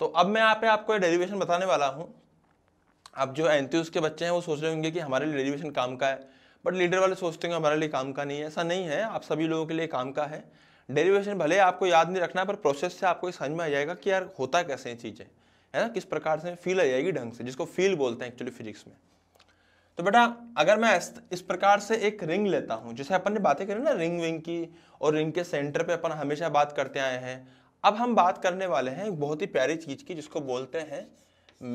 तो अब मैं यहाँ पे आपको डेरिवेशन बताने वाला हूँ अब जो एंथ्यूज के बच्चे हैं वो सोच रहे होंगे कि हमारे लिए डेरिवेशन काम का है बट लीडर वाले सोचते हैं हमारे लिए काम का नहीं है ऐसा नहीं है आप सभी लोगों के लिए काम का है डेरिवेशन भले आपको याद नहीं रखना पर प्रोसेस से आपको समझ में आ जाएगा कि यार होता कैसे है चीज़ें है ना किस प्रकार से फील आ जाएगी ढंग से जिसको फील बोलते हैं एक्चुअली फिजिक्स में तो बेटा अगर मैं इस प्रकार से एक रिंग लेता हूँ जैसे अपन ने बातें करी ना रिंग विंग की और रिंग के सेंटर पे अपन हमेशा बात करते आए हैं अब हम बात करने वाले हैं बहुत ही प्यारी चीज की जिसको बोलते हैं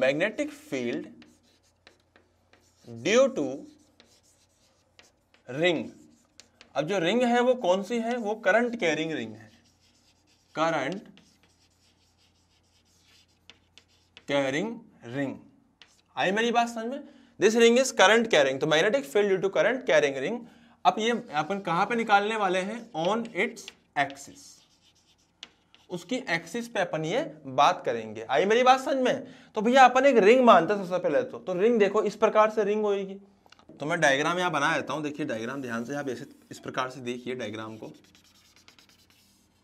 magnetic field due to ring अब जो रिंग है वो कौन सी है वो करंट कैरिंग रिंग है करंट कैरिंग रिंग आई मेरी बात समझ में this ring is current carrying तो magnetic field due to current carrying ring अब ये अपन कहां पे निकालने वाले हैं ऑन इट्स एक्सिस उसकी एक्सिस पे अपन ये बात करेंगे आई मेरी बात समझ में तो भैया अपन एक रिंग मानते सबसे पहले तो तो रिंग देखो इस प्रकार से रिंग होएगी तो मैं डायग्राम यहाँ बना देता हूँ देखिए डायग्राम ध्यान से आप ऐसे इस प्रकार से देखिए डायग्राम को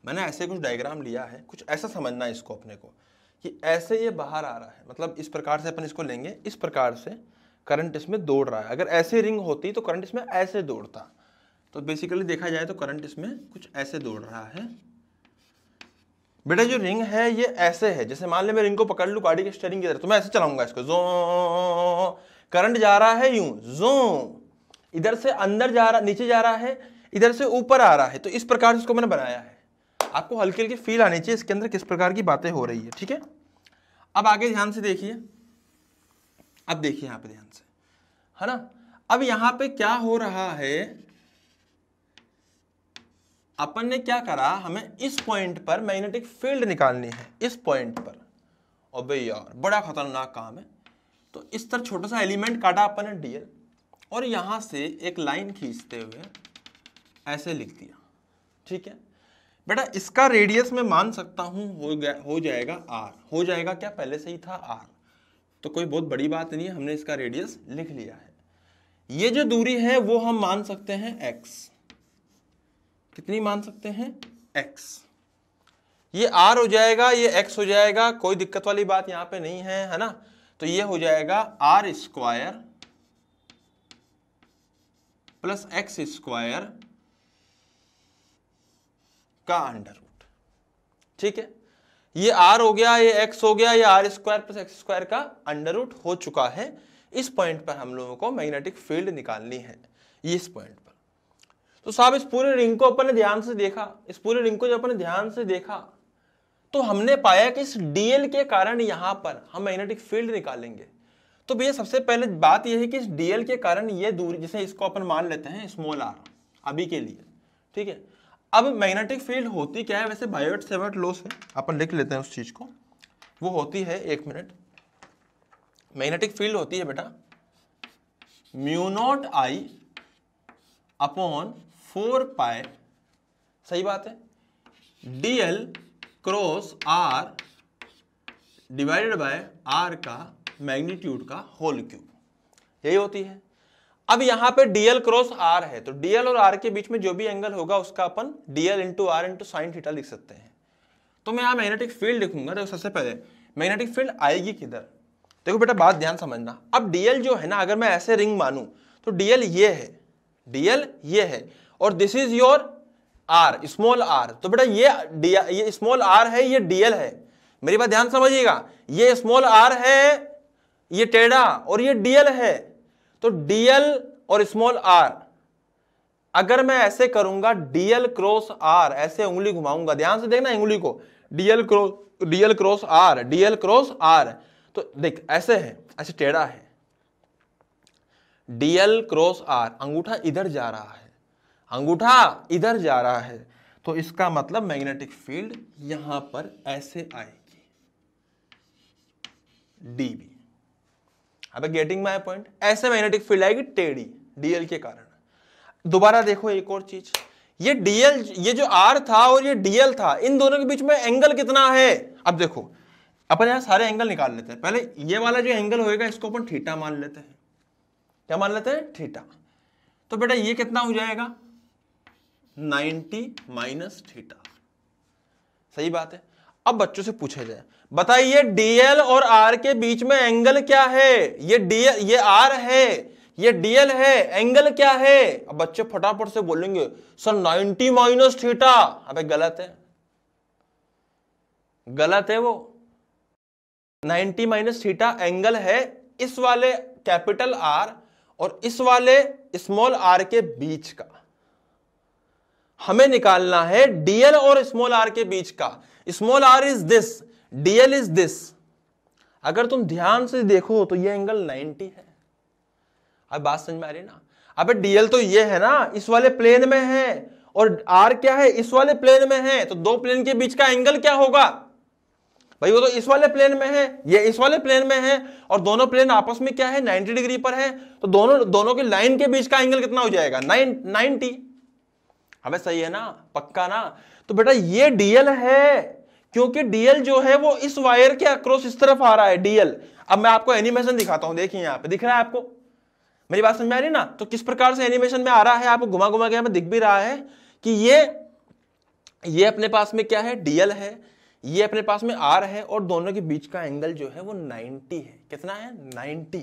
मैंने ऐसे कुछ डायग्राम लिया है कुछ ऐसा समझना है इसको अपने को कि ऐसे ये बाहर आ रहा है मतलब इस प्रकार से अपन इसको लेंगे इस प्रकार से करंट इसमें दौड़ रहा है अगर ऐसे रिंग होती तो करंट इसमें ऐसे दौड़ता तो बेसिकली देखा जाए तो करंट इसमें कुछ ऐसे दौड़ रहा है बेटा जो रिंग है ये ऐसे है जैसे मान ले मैं रिंग को पकड़ लू गाड़ी के स्टेरिंग की तरह तो मैं ऐसे चलाऊंगा इसको जो करंट जा रहा है यूं जो इधर से अंदर जा रहा नीचे जा रहा है इधर से ऊपर आ रहा है तो इस प्रकार से इसको मैंने बनाया है आपको हल्की हल्की फील आनी चाहिए इसके अंदर किस प्रकार की बातें हो रही है ठीक है अब आगे ध्यान से देखिए अब देखिए यहाँ पे ध्यान से है ना अब यहाँ पे क्या हो रहा है अपन ने क्या करा हमें इस पॉइंट पर मैग्नेटिक फील्ड निकालनी है इस पॉइंट पर और भाई यार बड़ा खतरनाक काम है तो इस तरह छोटा सा एलिमेंट काटा अपन ने डीएल और यहाँ से एक लाइन खींचते हुए ऐसे लिख दिया ठीक है बेटा इसका रेडियस मैं मान सकता हूँ हो गया हो जाएगा आर हो जाएगा क्या पहले से ही था आर तो कोई बहुत बड़ी बात नहीं है हमने इसका रेडियस लिख लिया है ये जो दूरी है वो हम मान सकते हैं एक्स कितनी मान सकते हैं एक्स ये आर हो जाएगा ये एक्स हो जाएगा कोई दिक्कत वाली बात यहां पे नहीं है है ना तो ये हो जाएगा R square plus x square का अंडर रूट ठीक है ये आर हो गया ये एक्स हो गया ये R square plus x square का अंडर रूट हो चुका है इस पॉइंट पर हम लोगों को मैग्नेटिक फील्ड निकालनी है इस पॉइंट पर तो साहब इस पूरे रिंग को अपन ने ध्यान से देखा इस पूरे रिंग को जब अपन ध्यान से देखा तो हमने पाया कि इस डीएल के कारण यहां पर हम मैग्नेटिक फील्ड निकालेंगे तो भैया सबसे पहले बात यह है कि इस डीएल के कारण ये दूरी जैसे इसको अपन मान लेते हैं स्मॉल आर अभी के लिए ठीक है अब मैग्नेटिक फील्ड होती क्या है वैसे बायोट सेवर्ट लो से अपन लिख लेते हैं उस चीज़ को वो होती है एक मिनट मैग्नेटिक फील्ड होती है बेटा म्यूनोट आई अपॉन फोर पाए सही बात है D L cross R divided by R का मैग्नीट्यूड का होल क्यूब यही होती है अब यहां पे डीएल क्रॉस आर है तो डीएल और आर के बीच में जो भी एंगल होगा उसका अपन DL into R into sine theta लिख सकते हैं तो मैं यहाँ मैग्नेटिक फील्ड लिखूंगा तो सबसे पहले मैग्नेटिक फील्ड आएगी किधर देखो बेटा बात ध्यान समझना अब डीएल जो है ना अगर मैं ऐसे रिंग मानू तो डीएल ये है डीएल ये है और this is your R small R तो बेटा ये ये स्मॉल आर है ये डीएल है मेरी बात ध्यान समझिएगा ये स्मॉल आर है ये टेढ़ा और ये डीएल है तो डीएल और स्मॉल आर अगर मैं ऐसे करूंगा डीएल क्रॉस आर ऐसे उंगली घुमाऊंगा ध्यान से देखना उंगली को DL cross DL cross R DL cross R तो देख ऐसे है ऐसे टेढ़ा है डीएल क्रॉस आर अंगूठा इधर जा रहा है अंगूठा इधर जा रहा है तो इसका मतलब मैग्नेटिक फील्ड यहां पर ऐसे आएगी डी बी अब गेटिंग माय पॉइंट ऐसे मैग्नेटिक फील्ड आएगी टेडी डीएल के कारण दोबारा देखो एक और चीज ये डीएल ये जो आर था और ये डीएल था इन दोनों के बीच में एंगल कितना है अब देखो अपन यहां सारे एंगल निकाल लेते हैं पहले ये वाला जो एंगल होएगा इसको अपन थीटा मान लेते हैं क्या मान लेते हैं थीटा तो बेटा ये कितना हो जाएगा 90 माइनस थीटा सही बात है अब बच्चों से पूछा जाए बताइए डीएल और आर के बीच में एंगल क्या है ये डीएल ये आर है ये डीएल है एंगल क्या है अब बच्चे फटाफट से बोलेंगे सर 90 माइनस थीटा अबे गलत है गलत है वो 90 माइनस थीटा एंगल है इस वाले कैपिटल आर और इस वाले स्मॉल आर के बीच का हमें निकालना है डीएल और स्मॉल आर के बीच का small R is this DL is this अगर तुम ध्यान से देखो तो ये एंगल 90 है अब बात समझ में आ रही ना अब डीएल तो ये है ना इस वाले प्लेन में है और आर क्या है इस वाले प्लेन में है तो दो प्लेन के बीच का एंगल क्या होगा भाई वो तो इस वाले प्लेन में है ये इस वाले प्लेन में है और दोनों प्लेन आपस में क्या है 90 डिग्री पर है तो दोनों दोनों की लाइन के बीच का एंगल कितना हो जाएगा नाइन नाइनटी हमें सही है ना पक्का ना तो बेटा ये डीएल है क्योंकि डीएल जो है वो इस वायर के अक्रॉस इस तरफ आ रहा है डीएल अब मैं आपको एनिमेशन दिखाता हूं देखिए यहां पे दिख रहा है आपको मेरी बात समझ में आ रही ना तो किस प्रकार से एनिमेशन में आ रहा है आपको घुमा घुमा के हमें दिख भी रहा है कि ये ये अपने पास में क्या है डीएल है ये अपने पास में आर है और दोनों के बीच का एंगल जो है वो नाइनटी है कितना है नाइनटी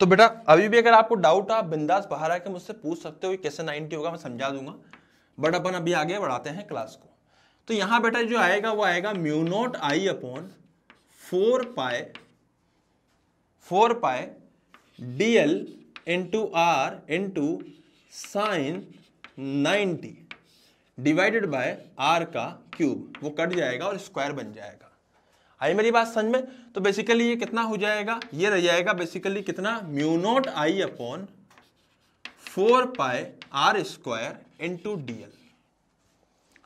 तो बेटा अभी भी अगर आपको डाउट आप बिंदास बाहर आके मुझसे पूछ सकते हो कैसे नाइन्टी होगा मैं समझा दूंगा बट अपन अभी आगे बढ़ाते हैं क्लास को तो यहाँ बेटा जो आएगा वो आएगा mu I upon four pi four pi D L into R into sine ninety divided by R का क्यूब वो कट जाएगा और स्क्वायर बन जाएगा आई मेरी बात समझ में तो बेसिकली ये कितना हो जाएगा ये रह जाएगा बेसिकली कितना म्यूनोट आई upon four pi R square into D L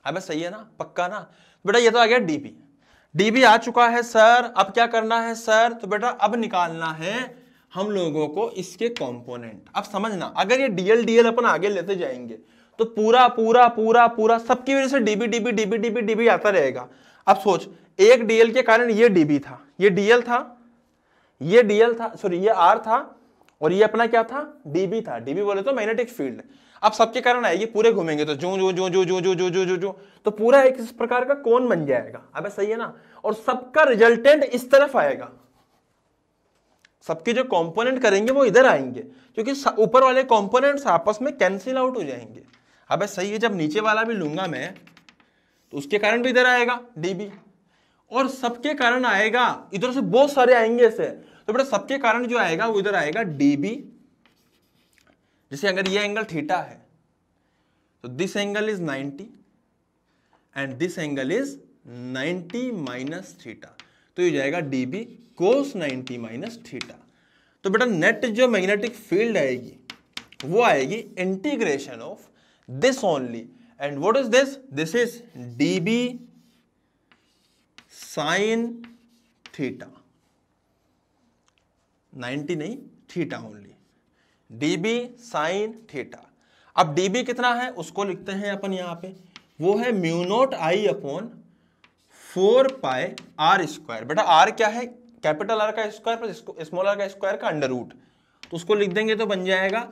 अब सही है ना पक्का ना तो बेटा ये तो आ गया डीबी डीबी आ चुका है सर अब क्या करना है सर तो बेटा अब निकालना है हम लोगों को इसके कंपोनेंट अब समझना अगर ये डीएल डीएल अपन आगे लेते जाएंगे तो पूरा पूरा पूरा पूरा सबकी वजह से DB DB DB DB DB आता रहेगा अब सोच एक डीएल के कारण ये डीबी था ये डीएल था ये डीएल था सॉरी ये आर था और ये अपना क्या था डीबी था डीबी बोले तो मैग्नेटिक फील्ड अब सबके कारण आएगी पूरे घूमेंगे तो जो जो जो जो जो जो जो जो जो तो पूरा एक इस प्रकार का कौन बन जाएगा अब सही है ना और सबका रिजल्टेंट इस तरफ आएगा सबके जो कंपोनेंट करेंगे वो इधर आएंगे क्योंकि ऊपर वाले कंपोनेंट्स आपस में कैंसिल आउट हो जाएंगे अब सही है जब नीचे वाला भी लूंगा मैं तो उसके कारण भी इधर आएगा डीबी और सबके कारण आएगा इधर से बहुत सारे आएंगे ऐसे तो बेटा सबके कारण जो आएगा वो इधर आएगा DB जैसे अगर ये एंगल थीटा है तो this angle is 90 and this angle is 90 minus theta तो ये जाएगा DB cos ninety minus theta तो बेटा नेट जो मैग्नेटिक फील्ड आएगी वो आएगी integration of this only and what is this this is DB sine theta 90 नहीं theta only DB sine theta अब डीबी कितना है उसको लिखते हैं अपन यहां पे वो है म्यूनोट आई upon four pi R square बेटा आर क्या है कैपिटल आर का स्क्वायर प्लस स्मॉल आर का स्क्वायर का अंडर रूट तो उसको लिख देंगे तो बन जाएगा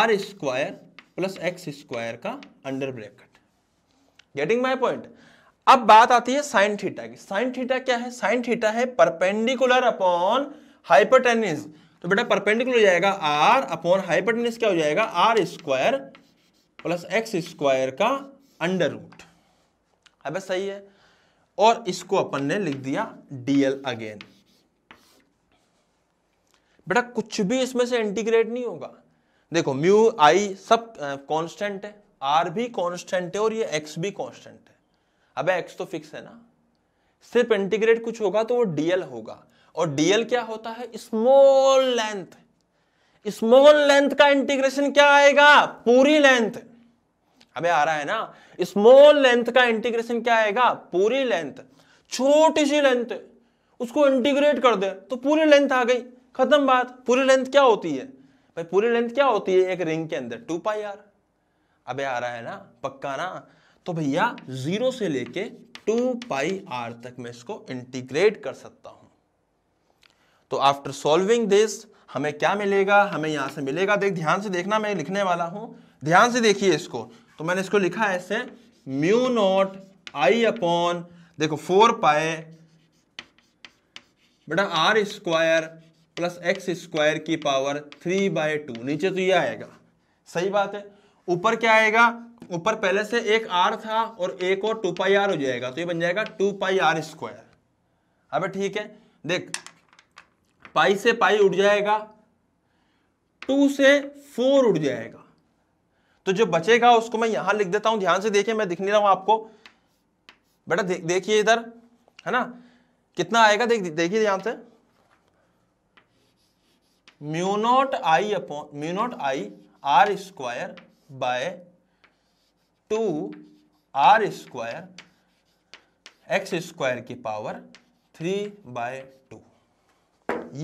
R square plus x square का under bracket getting my point अब बात आती है साइन थीटा की साइन थीटा क्या है साइन थीटा है परपेंडिकुलर अपॉन हाइपरटेनिस तो बेटा परपेंडिकुलर हो जाएगा आर अपॉन हाइपरटेनिस क्या हो जाएगा R square plus x square का अंडर रूट अब सही है और इसको अपन ने लिख दिया डीएल अगेन बेटा कुछ भी इसमें से इंटीग्रेट नहीं होगा देखो म्यू आई सब कांस्टेंट है आर भी कांस्टेंट है और ये एक्स भी कांस्टेंट है अब एक्स तो फिक्स है ना सिर्फ इंटीग्रेट कुछ होगा तो वो डीएल होगा और डीएल क्या होता है स्मॉल लेंथ स्मॉल लेंथ का इंटीग्रेशन क्या आएगा पूरी लेंथ अबे आ रहा है ना स्मॉल लेंथ का इंटीग्रेशन क्या आएगा पूरी लेंथ छोटी सी लेंथ उसको इंटीग्रेट कर दे तो पूरी लेंथ आ गई खत्म बात पूरी लेंथ क्या होती है भाई पूरी लेंथ क्या होती है एक रिंग के अंदर टू पाई आर अबे आ रहा है ना पक्का ना तो भैया जीरो से लेके टू पाई आर तक मैं इसको इंटीग्रेट कर सकता हूं तो आफ्टर सॉल्विंग दिस हमें क्या मिलेगा हमें यहां से मिलेगा देख ध्यान से देखना मैं लिखने वाला हूं ध्यान से देखिए इसको तो मैंने इसको लिखा है ऐसे म्यू नॉट आई अपॉन देखो फोर पाए बेटा r square plus x square की पावर थ्री बाय टू नीचे तो ये आएगा सही बात है ऊपर क्या आएगा ऊपर पहले से एक आर था और एक और टू पाई आर हो जाएगा तो ये बन जाएगा टू पाई आर स्क्वायर अब ठीक है देख पाई से पाई उठ जाएगा टू से फोर उड़ जाएगा तो जो बचेगा उसको मैं यहां लिख देता हूं ध्यान से देखिए मैं दिख नहीं रहा हूं आपको बेटा दे, देखिए इधर है ना कितना आएगा देख देखिए ध्यान से mu naught I upon mu naught i r square by two r square x square की पावर थ्री बाय टू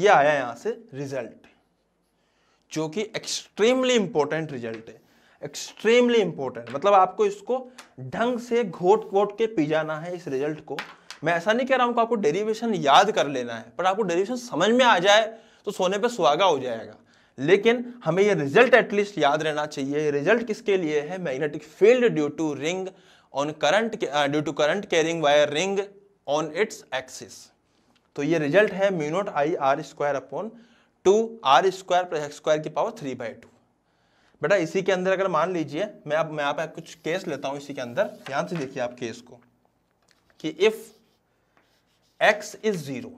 ये आया यहां से रिजल्ट जो कि एक्सट्रीमली इंपॉर्टेंट रिजल्ट है एक्सट्रीमली इंपॉर्टेंट मतलब आपको इसको ढंग से घोट घोट के पी जाना है इस रिजल्ट को मैं ऐसा नहीं कह रहा हूं कि आपको डेरिवेशन याद कर लेना है पर आपको डेरिवेशन समझ में आ जाए तो सोने पे सुहागा हो जाएगा लेकिन हमें ये रिजल्ट एटलीस्ट याद रहना चाहिए रिजल्ट किसके लिए है magnetic field due to ring on current due to current carrying wire ring on its axis तो ये रिजल्ट है mu naught i r square upon two r square square की पावर थ्री बाई टू बेटा इसी के अंदर अगर मान लीजिए मैं आप मैं आप कुछ केस लेता हूँ इसी के अंदर ध्यान से देखिए आप केस को कि if x is zero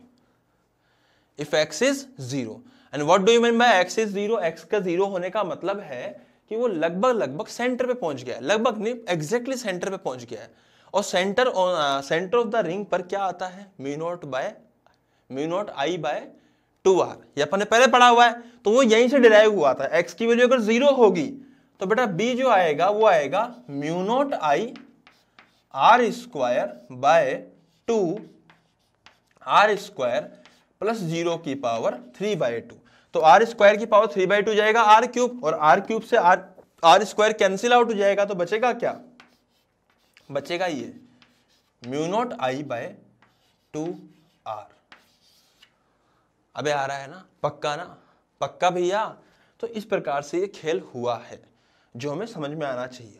if x is zero and what do you mean by x is zero x का जीरो होने का मतलब है कि वो लगभग लगभग सेंटर पे पहुंच गया है लगभग नहीं एग्जैक्टली सेंटर पे पहुंच गया है और centre centre of the ring पर क्या आता है mu naught by mu naught i by two r ये अपने पहले पढ़ा हुआ है तो वो यहीं से डिराइव हुआ था एक्स की वैल्यू अगर जीरो होगी तो बेटा बी जो आएगा वो आएगा mu naught i r square by two r square plus zero की पावर थ्री बाय टू तो आर स्क्वायर की पावर थ्री बाई टू जाएगा आर क्यूब और आर क्यूब से r r square cancel out हो जाएगा तो बचेगा क्या बचेगा ये mu naught i by two r अबे आ रहा है ना पक्का ना पक्का भैया तो इस प्रकार से ये खेल हुआ है जो हमें समझ में आना चाहिए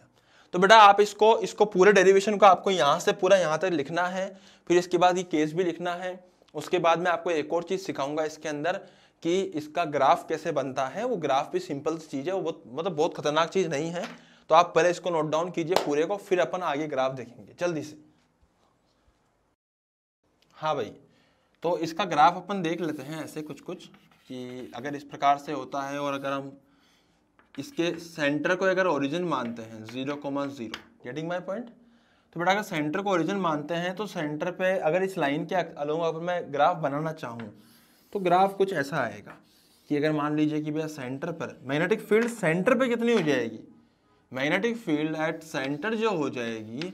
तो बेटा आप इसको इसको पूरे डेरिवेशन को आपको यहाँ से पूरा यहाँ तक लिखना है फिर इसके बाद ये केस भी लिखना है उसके बाद मैं आपको एक और चीज़ सिखाऊंगा इसके अंदर कि इसका ग्राफ कैसे बनता है वो ग्राफ भी सिंपल चीज़ है वो बहुत मतलब बहुत खतरनाक चीज़ नहीं है तो आप पहले इसको नोट डाउन कीजिए पूरे को फिर अपन आगे ग्राफ देखेंगे जल्दी से हाँ भाई तो इसका ग्राफ अपन देख लेते हैं ऐसे कुछ कुछ कि अगर इस प्रकार से होता है और अगर हम इसके सेंटर को अगर ओरिजिन मानते हैं zero comma zero getting my point तो बेटा अगर सेंटर को ओरिजिन मानते हैं तो सेंटर पे अगर इस लाइन के अलोंग अगर मैं ग्राफ बनाना चाहूँ तो ग्राफ कुछ ऐसा आएगा कि अगर मान लीजिए कि भैया सेंटर पर मैग्नेटिक फील्ड सेंटर पे कितनी हो जाएगी मैग्नेटिक फील्ड एट सेंटर जो हो जाएगी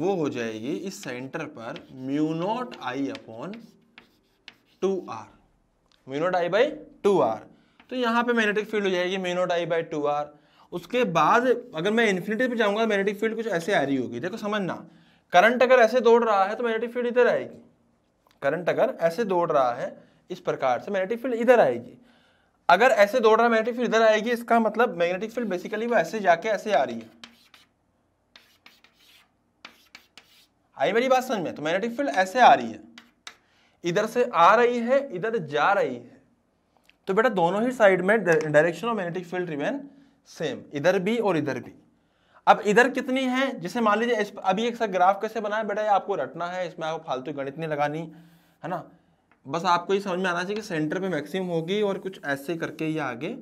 वो हो जाएगी इस सेंटर पर mu naught i upon two r mu naught i by two r तो यहाँ पे मैग्नेटिक फील्ड हो जाएगी mu naught i by two r उसके बाद अगर मैं इन्फिनिटी पे जाऊँगा मैग्नेटिक फील्ड कुछ ऐसे आ रही होगी देखो समझना करंट अगर ऐसे दौड़ रहा है तो मैग्नेटिक फील्ड इधर आएगी करंट अगर ऐसे दौड़ रहा है इस प्रकार से मैग्नेटिक फील्ड इधर आएगी अगर ऐसे दौड़ रहा मैग्नेटिक फील्ड इधर आएगी इसका मतलब मैग्नेटिक फील्ड बेसिकली वो ऐसे जाके ऐसे आ रही है आई मेरी बात समझ में तो मैग्नेटिक फील्ड ऐसे आ रही है इधर से आ रही है इधर जा रही है तो बेटा दोनों ही साइड में direction of magnetic field remain same इधर भी और इधर भी अब इधर कितनी है जिसे मान लीजिए अभी एक सा ग्राफ कैसे बनाया बेटा ये आपको रटना है इसमें आपको फालतू गणित नहीं लगानी है ना बस आपको ये समझ में आना चाहिए कि सेंटर पे मैक्सिमम होगी और कुछ ऐसे करके ये आगे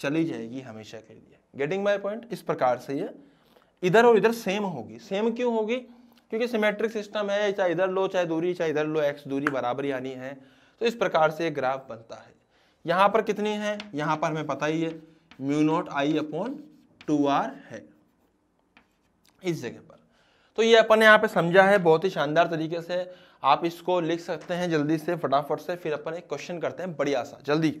चली जाएगी हमेशा के लिए गेटिंग माई पॉइंट इस प्रकार से ये इधर और इधर सेम होगी सेम क्यों होगी क्योंकि सिमेट्रिक सिस्टम है चाहे इधर लो चाहे दूरी चाहे इधर लो एक्स दूरी बराबर यानी है तो इस प्रकार से एक ग्राफ बनता है यहाँ पर कितनी है यहाँ पर हमें पता ही है mu naught i upon two r है इस जगह पर तो ये अपन यहाँ पे समझा है बहुत ही शानदार तरीके से आप इसको लिख सकते हैं जल्दी से फटाफट से फिर अपन एक क्वेश्चन करते हैं बढ़िया सा जल्दी